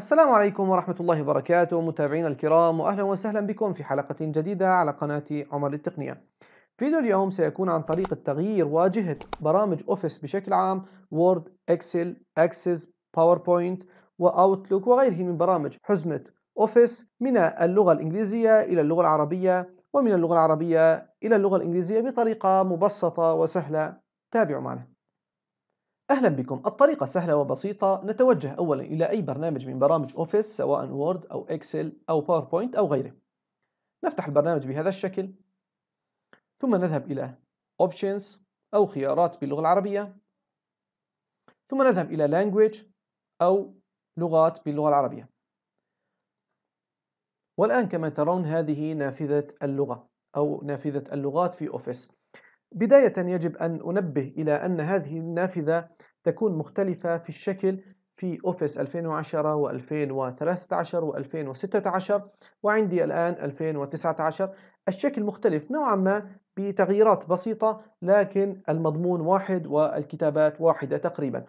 السلام عليكم ورحمة الله وبركاته متابعينا الكرام وأهلا وسهلا بكم في حلقة جديدة على قناة عمر التقنية فيديو اليوم سيكون عن طريقة تغيير واجهة برامج أوفيس بشكل عام وورد، إكسل، أكسس، باوربوينت وأوتلوك وغيره من برامج حزمة أوفيس من اللغة الإنجليزية إلى اللغة العربية ومن اللغة العربية إلى اللغة الإنجليزية بطريقة مبسطة وسهلة تابعوا معنا أهلا بكم الطريقة سهلة وبسيطة نتوجه أولا إلى أي برنامج من برامج أوفيس سواء وورد أو إكسل أو باوربوينت أو غيره نفتح البرنامج بهذا الشكل ثم نذهب إلى Options أو خيارات باللغة العربية ثم نذهب إلى Language أو لغات باللغة العربية والآن كما ترون هذه نافذة اللغة أو نافذة اللغات في أوفيس بداية يجب أن أنبه إلى أن هذه النافذة تكون مختلفة في الشكل في أوفيس 2010 و2013 و2016 وعندي الآن 2019 الشكل مختلف نوعا ما بتغييرات بسيطة لكن المضمون واحد والكتابات واحدة تقريبا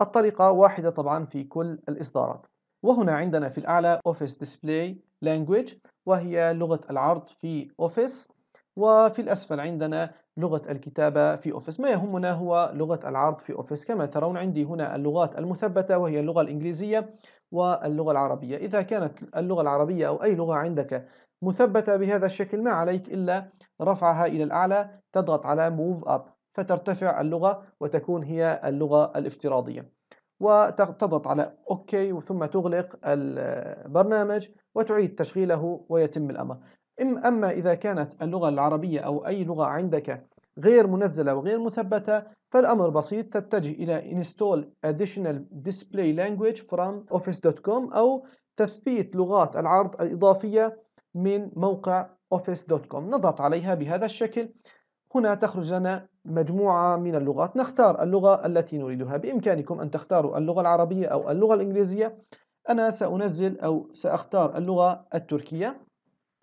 الطريقة واحدة طبعا في كل الإصدارات وهنا عندنا في الأعلى Office Display Language وهي لغة العرض في Office وفي الأسفل عندنا لغة الكتابة في أوفيس ما يهمنا هو لغة العرض في أوفيس كما ترون عندي هنا اللغات المثبتة وهي اللغة الإنجليزية واللغة العربية إذا كانت اللغة العربية أو أي لغة عندك مثبتة بهذا الشكل ما عليك إلا رفعها إلى الأعلى تضغط على Move Up فترتفع اللغة وتكون هي اللغة الافتراضية وتضغط على OK ثم تغلق البرنامج وتعيد تشغيله ويتم الأمر أما إذا كانت اللغة العربية أو أي لغة عندك غير منزلة وغير مثبتة فالأمر بسيط تتجه إلى install additional display language from office.com أو تثبيت لغات العرض الإضافية من موقع office.com نضغط عليها بهذا الشكل هنا تخرج لنا مجموعة من اللغات نختار اللغة التي نريدها بإمكانكم أن تختاروا اللغة العربية أو اللغة الإنجليزية أنا سأنزل أو سأختار اللغة التركية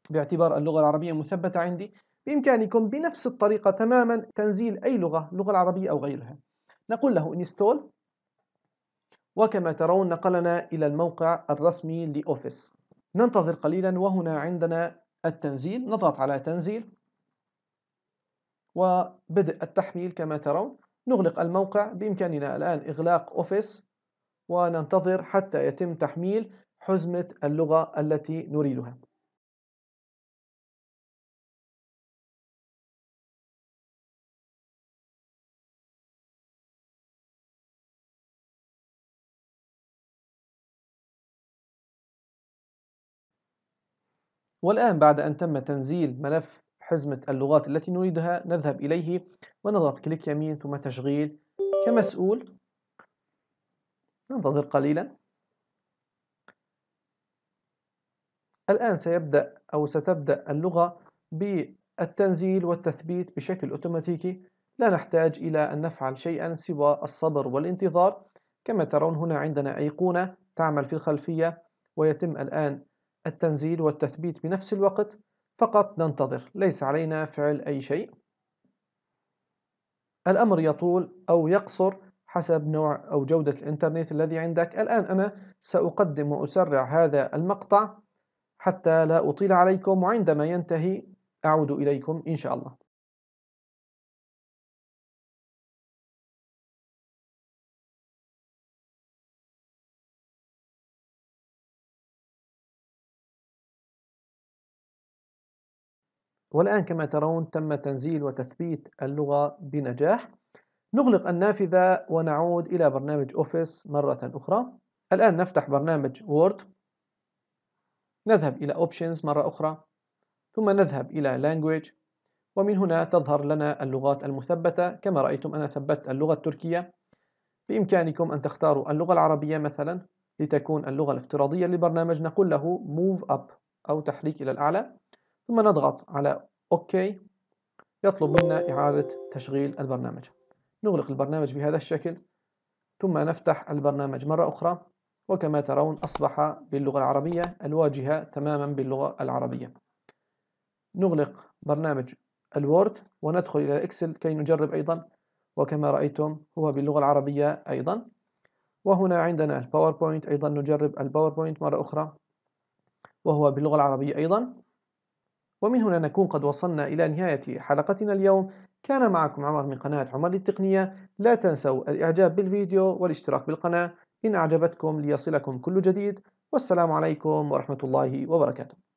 باعتبار اللغة العربية مثبتة عندي بإمكانكم بنفس الطريقة تماما تنزيل أي لغة اللغة العربية أو غيرها نقول له انستول وكما ترون نقلنا إلى الموقع الرسمي لأوفيس ننتظر قليلا وهنا عندنا التنزيل نضغط على تنزيل وبدء التحميل كما ترون نغلق الموقع بإمكاننا الآن إغلاق أوفيس وننتظر حتى يتم تحميل حزمة اللغة التي نريدها والآن بعد أن تم تنزيل ملف حزمة اللغات التي نريدها نذهب إليه ونضغط كليك يمين ثم تشغيل كمسؤول ننتظر قليلا الآن سيبدأ أو ستبدأ اللغة بالتنزيل والتثبيت بشكل أوتوماتيكي لا نحتاج إلى أن نفعل شيئا سوى الصبر والانتظار كما ترون هنا عندنا أيقونة تعمل في الخلفية ويتم الآن التنزيل والتثبيت بنفس الوقت فقط ننتظر ليس علينا فعل أي شيء الأمر يطول أو يقصر حسب نوع أو جودة الإنترنت الذي عندك الآن أنا سأقدم وأسرع هذا المقطع حتى لا أطيل عليكم وعندما ينتهي أعود إليكم إن شاء الله والآن كما ترون تم تنزيل وتثبيت اللغة بنجاح نغلق النافذة ونعود إلى برنامج أوفيس مرة أخرى الآن نفتح برنامج وورد نذهب إلى Options مرة أخرى ثم نذهب إلى Language ومن هنا تظهر لنا اللغات المثبتة كما رأيتم أنا ثبت اللغة التركية بإمكانكم أن تختاروا اللغة العربية مثلا لتكون اللغة الافتراضية للبرنامج نقول له Move Up أو تحريك إلى الأعلى ثم نضغط على OK يطلب منا إعادة تشغيل البرنامج نغلق البرنامج بهذا الشكل ثم نفتح البرنامج مرة أخرى وكما ترون أصبح باللغة العربية الواجهة تماما باللغة العربية نغلق برنامج الوورد وندخل إلى إكسل كي نجرب أيضا وكما رأيتم هو باللغة العربية أيضا وهنا عندنا الباوربوينت أيضا نجرب الباوربوينت مرة أخرى وهو باللغة العربية أيضا ومن هنا نكون قد وصلنا إلى نهاية حلقتنا اليوم كان معكم عمر من قناة عمر للتقنية لا تنسوا الإعجاب بالفيديو والاشتراك بالقناة إن أعجبتكم ليصلكم كل جديد والسلام عليكم ورحمة الله وبركاته